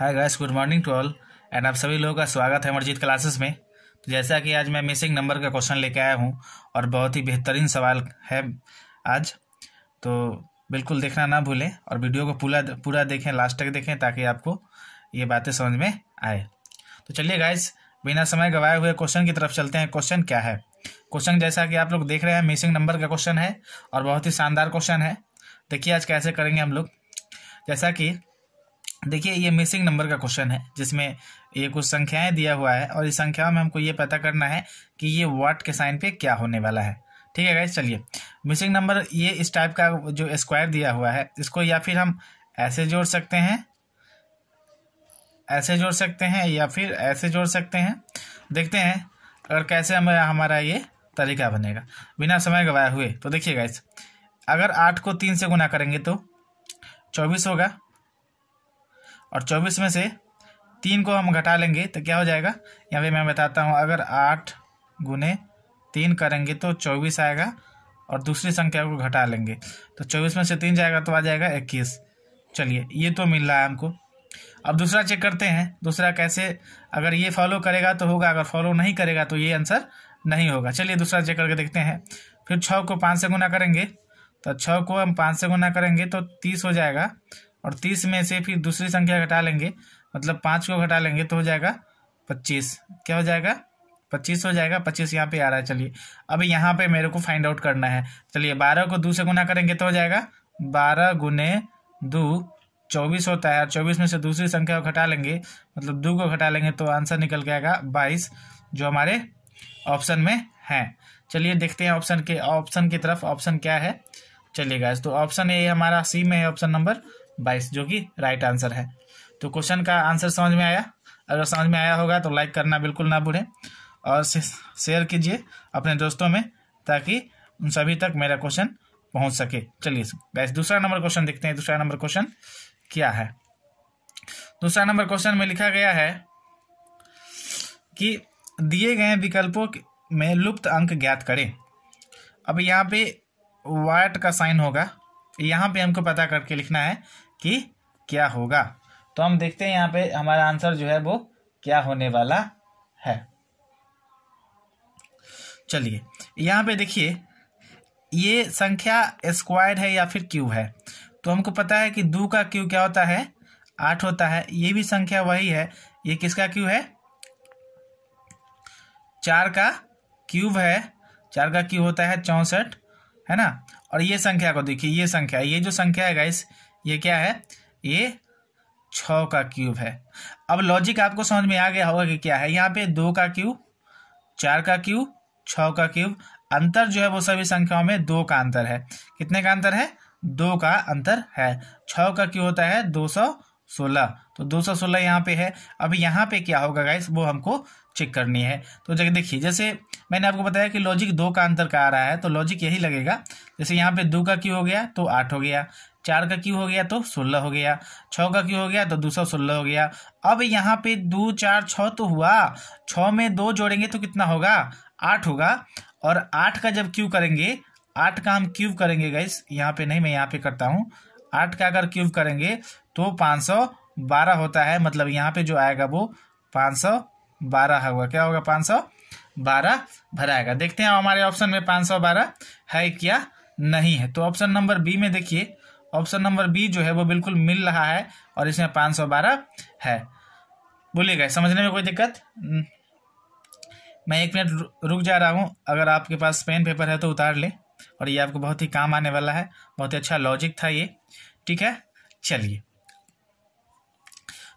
hi guys good morning to all and आप सभी लोगों का स्वागत है अमरजीत क्लासेस में तो जैसा कि आज मैं मिसिंग नंबर का क्वेश्चन लेके आया हूँ और बहुत ही बेहतरीन सवाल है आज तो बिल्कुल देखना ना भूलें और वीडियो को पूरा पूरा देखें लास्ट तक देखें ताकि आपको ये बातें समझ में आए तो चलिए गाइस बिना समय गवाए हुए क्वेश्चन की तरफ चलते हैं क्वेश्चन क्या है क्वेश्चन जैसा कि आप लोग देख रहे हैं मिसिंग नंबर का क्वेश्चन है और बहुत ही शानदार क्वेश्चन है देखिए आज कैसे करेंगे हम लोग जैसा कि देखिए ये मिसिंग नंबर का क्वेश्चन है जिसमें ये कुछ संख्याएं दिया हुआ है और इस संख्याओं में हमको ये पता करना है कि ये वाट के साइन पे क्या होने वाला है ठीक है गाइज चलिए मिसिंग नंबर ये इस टाइप का जो स्क्वायर दिया हुआ है इसको या फिर हम ऐसे जोड़ सकते हैं ऐसे जोड़ सकते हैं या फिर ऐसे जोड़ सकते हैं देखते हैं अगर कैसे हम हमारा ये तरीका बनेगा बिना समय गवाए हुए तो देखिए गाइज अगर आठ को तीन से गुना करेंगे तो चौबीस होगा और चौबीस में से तीन को हम घटा लेंगे तो क्या हो जाएगा यहाँ पे मैं बताता हूँ अगर आठ गुने तीन करेंगे तो चौबीस आएगा और दूसरी संख्या को घटा लेंगे तो चौबीस में से तीन जाएगा तो आ जाएगा इक्कीस चलिए ये तो मिल रहा है हमको अब दूसरा चेक करते हैं दूसरा कैसे अगर ये फॉलो करेगा तो होगा अगर फॉलो नहीं करेगा तो ये आंसर नहीं होगा चलिए दूसरा चेक करके देखते हैं फिर छः को पाँच से गुना करेंगे तो छः को हम पाँच से गुना करेंगे तो तीस हो जाएगा और तीस में से फिर दूसरी संख्या घटा लेंगे मतलब पाँच को घटा लेंगे तो हो जाएगा पच्चीस क्या हो जाएगा पच्चीस हो जाएगा पच्चीस यहाँ पे आ रहा है चलिए अब यहाँ पे मेरे को फाइंड आउट करना है चलिए बारह को दो से गुना करेंगे तो हो जाएगा बारह गुने दो चौबीस होता है और चौबीस में से दूसरी संख्या को घटा लेंगे मतलब दो को घटा लेंगे तो आंसर निकल के आएगा बाईस जो हमारे ऑप्शन में है चलिए देखते हैं ऑप्शन के ऑप्शन की तरफ ऑप्शन क्या है चलिए गाइस तो ऑप्शन ए हमारा सी में है ऑप्शन नंबर बाईस जो कि राइट आंसर है तो क्वेश्चन का आंसर समझ में आया अगर समझ में आया होगा तो लाइक करना बिल्कुल ना भूलें और शेयर कीजिए अपने दोस्तों में ताकि उन सभी तक मेरा क्वेश्चन पहुंच सके चलिए गैस दूसरा नंबर क्वेश्चन देखते हैं दूसरा नंबर क्वेश्चन क्या है दूसरा नंबर क्वेश्चन में लिखा गया है कि दिए गए विकल्पों में लुप्त अंक ज्ञात करें अब यहाँ पे वाट का साइन होगा यहाँ पे हमको पता करके लिखना है कि क्या होगा तो हम देखते हैं यहाँ पे हमारा आंसर जो है वो क्या होने वाला है चलिए यहाँ पे देखिए ये संख्या स्क्वायर है या फिर क्यूब है तो हमको पता है कि दो का क्यू क्या होता है आठ होता है ये भी संख्या वही है ये किसका क्यू है चार का क्यूब है चार का क्यूब होता है चौंसठ है ना और ये संख्या को देखिए ये संख्या ये जो संख्या है गाइस ये क्या है ये छ का क्यूब है अब लॉजिक आपको समझ में आ गया होगा कि क्या है यहाँ पे दो का क्यूब चार का क्यूब छ का क्यूब अंतर जो है वो सभी संख्याओं में दो का अंतर है कितने का अंतर है दो का अंतर है छ का क्यूब होता है दो सौ सोलह तो दो सौ सोलह यहाँ पे है अब यहाँ पे क्या होगा गाइस वो हमको चेक करनी है तो जगह देखिए जैसे मैंने आपको बताया कि लॉजिक दो का अंतर का आ रहा है तो लॉजिक यही लगेगा जैसे यहाँ पे दो का क्यू हो गया तो आठ हो गया चार का क्यू हो गया तो सोलह हो गया छः का क्यू हो गया तो दो सौ सोलह हो गया अब यहाँ पे दो चार छः तो हुआ छ में दो जोड़ेंगे तो कितना होगा आठ होगा और आठ का जब क्यू करेंगे आठ का हम क्यूब करेंगे गैस यहाँ पे नहीं मैं यहाँ पे करता हूँ आठ का अगर क्यूब करेंगे तो पाँच सौ बारह होता है मतलब यहाँ पे जो आएगा वो पाँच सौ बारह होगा क्या होगा पाँच सौ बारह भराएगा देखते हैं हमारे ऑप्शन में पाँच सौ बारह है क्या नहीं है तो ऑप्शन नंबर बी में देखिए ऑप्शन नंबर बी जो है वो बिल्कुल मिल रहा है और इसमें पाँच सौ बारह है बोलिएगा समझने में कोई दिक्कत मैं एक मिनट रुक जा रहा हूँ अगर आपके पास पेन पेपर है तो उतार लें और ये आपको बहुत ही काम आने वाला है बहुत ही अच्छा लॉजिक था ये ठीक है चलिए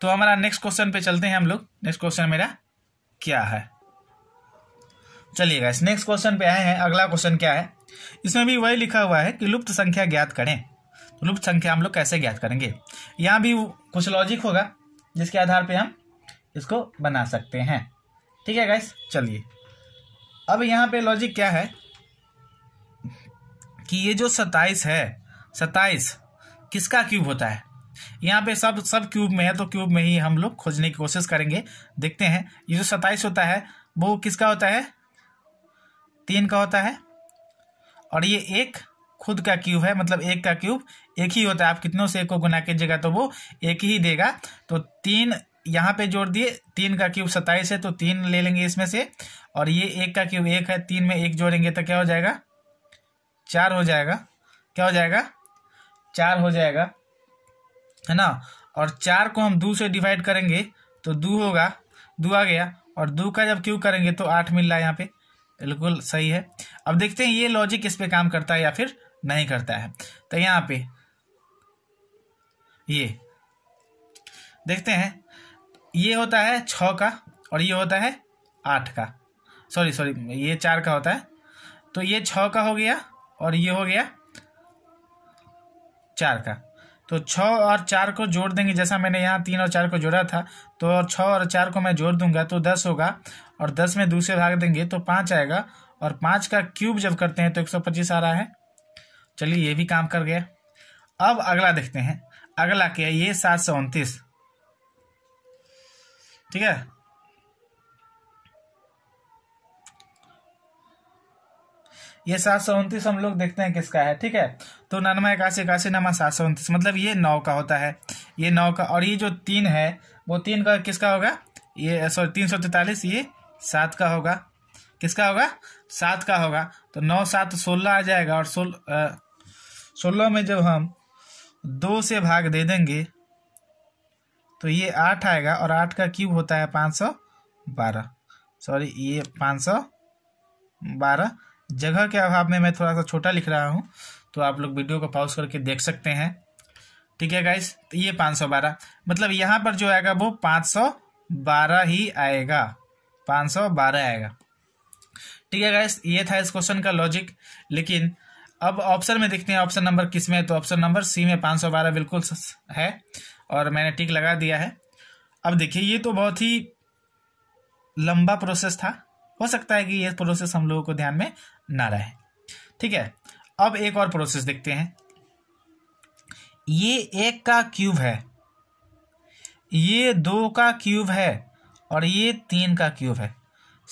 तो हमारा नेक्स्ट क्वेश्चन पे चलते हैं हम लोग नेक्स्ट क्वेश्चन मेरा क्या है चलिएगा इस नेक्स्ट क्वेश्चन पे आए हैं अगला क्वेश्चन क्या है इसमें भी वही लिखा हुआ है कि लुप्त संख्या ज्ञात करें रूप संख्या हम लोग कैसे ज्ञात करेंगे यहाँ भी कुछ लॉजिक होगा जिसके आधार पे हम इसको बना सकते हैं ठीक है गाइस चलिए अब यहाँ पे लॉजिक क्या है कि ये जो सताइस है सताइस किसका क्यूब होता है यहाँ पे सब सब क्यूब में है तो क्यूब में ही हम लोग खोजने की कोशिश करेंगे देखते हैं ये जो सताइस होता है वो किसका होता है तीन का होता है और ये एक खुद का क्यूब है मतलब एक का क्यूब एक ही होता है आप कितनों से एक को गुना कीजिएगा तो वो एक ही देगा तो तीन यहाँ पे जोड़ दिए तीन का क्यूब सत्ताईस है तो तीन ले लेंगे इसमें से और ये एक का क्यूब एक है तीन में एक जोड़ेंगे तो क्या हो जाएगा चार हो जाएगा क्या हो जाएगा चार हो जाएगा है ना और चार को हम दो से डिवाइड करेंगे तो दो होगा दो आ गया और दो का जब क्यूब करेंगे तो आठ मिल रहा है यहाँ पे बिल्कुल सही है अब देखते हैं ये लॉजिक इस पे काम करता है या फिर नहीं करता है तो यहाँ पे ये देखते हैं ये होता है छ का और ये होता है आठ का सॉरी सॉरी ये चार का होता है तो ये छ का हो गया और ये हो गया चार का तो छ और चार को जोड़ देंगे जैसा मैंने यहाँ तीन और चार को जोड़ा था तो और छ और चार को मैं जोड़ दूंगा तो दस होगा और दस में दूसरे भाग देंगे तो पाँच आएगा और पाँच का क्यूब जब करते हैं तो एक सौ पच्चीस आ रहा है चलिए ये भी काम कर गया अब अगला देखते हैं अगला क्या है ये सात सौ उनतीस ठीक है ये सात सौ उनतीस हम लोग देखते हैं किसका है ठीक है तो नानवा इक्यासी इक्यासी नमा सात सौ उनतीस मतलब ये नौ का होता है ये नौ का और ये जो तीन है वो तीन का किसका होगा ये सॉरी तीन सौ तैतालीस ये सात का होगा किसका होगा सात का होगा तो नौ सात सोलह आ जाएगा और सोलह सोलह में जब हम दो से भाग दे देंगे तो ये आठ आएगा और आठ का क्यूब होता है पाँच सौ बारह सॉरी ये पाँच सौ बारह जगह के अभाव में मैं थोड़ा सा छोटा लिख रहा हूँ तो आप लोग वीडियो को पॉज करके देख सकते हैं ठीक है गाइस तो ये पाँच सौ बारह मतलब यहाँ पर जो आएगा वो पाँच सौ बारह ही आएगा पाँच सौ बारह आएगा ठीक है गाइस ये था इस क्वेश्चन का लॉजिक लेकिन अब ऑप्शन में देखते हैं ऑप्शन नंबर किस में तो ऑप्शन नंबर सी में पाँच सौ बारह बिल्कुल है और मैंने टिक लगा दिया है अब देखिए ये तो बहुत ही लंबा प्रोसेस था हो सकता है कि ये प्रोसेस हम लोगों को ध्यान में ना रहे ठीक है अब एक और प्रोसेस देखते हैं ये एक का क्यूब है ये दो का क्यूब है और ये तीन का क्यूब है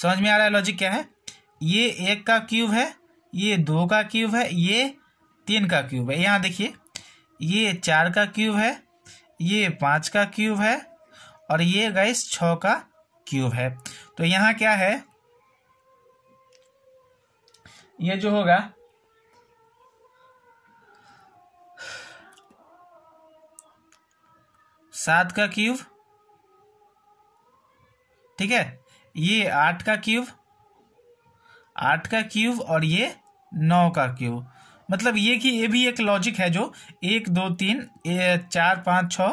समझ में आ रहा है लॉजिक क्या है ये एक का क्यूब है ये दो का क्यूब है ये तीन का क्यूब है यहाँ देखिए ये चार का क्यूब है ये पाँच का क्यूब है और ये गैस छ का क्यूब है तो यहाँ क्या है ये जो होगा सात का क्यूब ठीक है ये आठ का क्यूब आठ का क्यूब और ये नौ का क्यूब मतलब ये कि ये भी एक लॉजिक है जो एक दो तीन ए, चार पाँच छ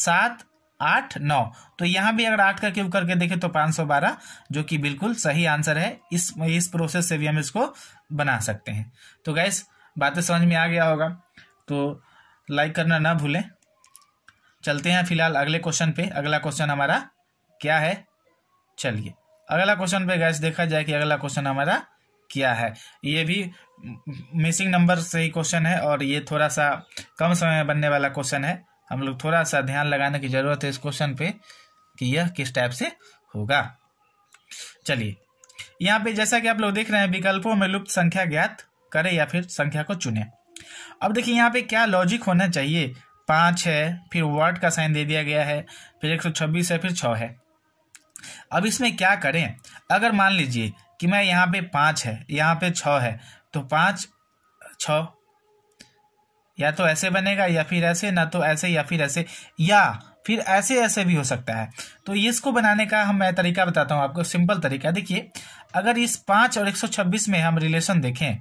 सात आठ नौ तो यहाँ भी अगर आठ का क्यूब करके देखें तो पाँच सौ बारह जो कि बिल्कुल सही आंसर है इस इस प्रोसेस से भी हम इसको बना सकते हैं तो गैस बातें समझ में आ गया होगा तो लाइक करना ना भूलें चलते हैं फिलहाल अगले क्वेश्चन पे अगला क्वेश्चन हमारा क्या है चलिए अगला क्वेश्चन पे गैस देखा जाए कि अगला क्वेश्चन हमारा क्या है ये भी मिसिंग नंबर से ही क्वेश्चन है और ये थोड़ा सा कम समय में बनने वाला क्वेश्चन है हम लोग थोड़ा सा ध्यान लगाने की ज़रूरत है इस क्वेश्चन पे कि यह किस टाइप से होगा चलिए यहाँ पे जैसा कि आप लोग देख रहे हैं विकल्पों में लुप्त संख्या ज्ञात करें या फिर संख्या को चुने अब देखिए यहाँ पे क्या लॉजिक होना चाहिए पाँच है फिर वर्ड का साइन दे दिया गया है फिर एक सौ छब्बीस है फिर छः है अब इसमें क्या करें अगर मान लीजिए कि मैं यहाँ पे पाँच है यहाँ पे छ है तो पाँच छ या तो ऐसे बनेगा या फिर ऐसे ना तो ऐसे या फिर ऐसे या फिर ऐसे ऐसे भी हो सकता है तो इसको बनाने का हम मैं तरीका बताता हूँ आपको सिंपल तरीका देखिए अगर इस पाँच और एक सौ छब्बीस में हम रिलेशन देखें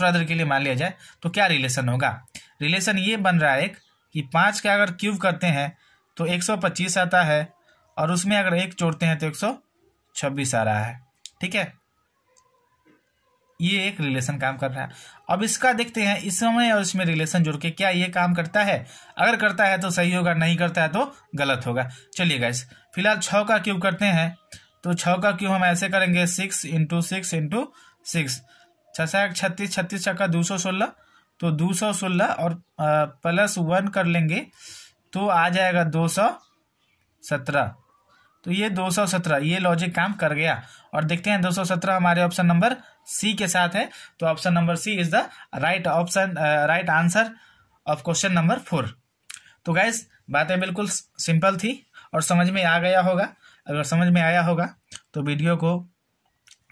थोड़ा देर के लिए मान लिया जाए तो क्या रिलेशन होगा रिलेशन ये बन रहा है एक कि पाँच का अगर क्यूब करते हैं तो एक सौ पच्चीस आता है और उसमें अगर एक जोड़ते हैं तो एक सौ छब्बीस आ रहा है ठीक है ये एक रिलेशन काम कर रहा है अब इसका देखते हैं इस समय और इसमें रिलेशन जोड़ के क्या ये काम करता है अगर करता है तो सही होगा नहीं करता है तो गलत होगा चलिए गाइस फिलहाल छ का क्यूब करते हैं तो छ का क्यूब हम ऐसे करेंगे six into six into six छः छत्तीस छत्तीस छक्का दो सौ सोलह तो दो सौ सोलह और प्लस वन कर लेंगे तो आ जाएगा दो सौ सत्रह तो ये 217 ये लॉजिक काम कर गया और देखते हैं 217 हमारे ऑप्शन नंबर सी के साथ है तो option number C is the right option right answer of question number four तो गैस बातें बिल्कुल सिंपल थी और समझ में आ गया होगा अगर समझ में आया होगा तो वीडियो को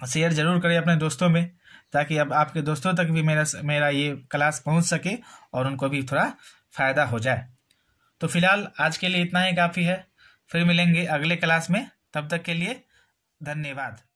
शेयर ज़रूर करें अपने दोस्तों में ताकि अब आपके दोस्तों तक भी मेरा मेरा ये क्लास पहुंच सके और उनको भी थोड़ा फ़ायदा हो जाए तो फिलहाल आज के लिए इतना ही काफ़ी है फिर मिलेंगे अगले क्लास में तब तक के लिए धन्यवाद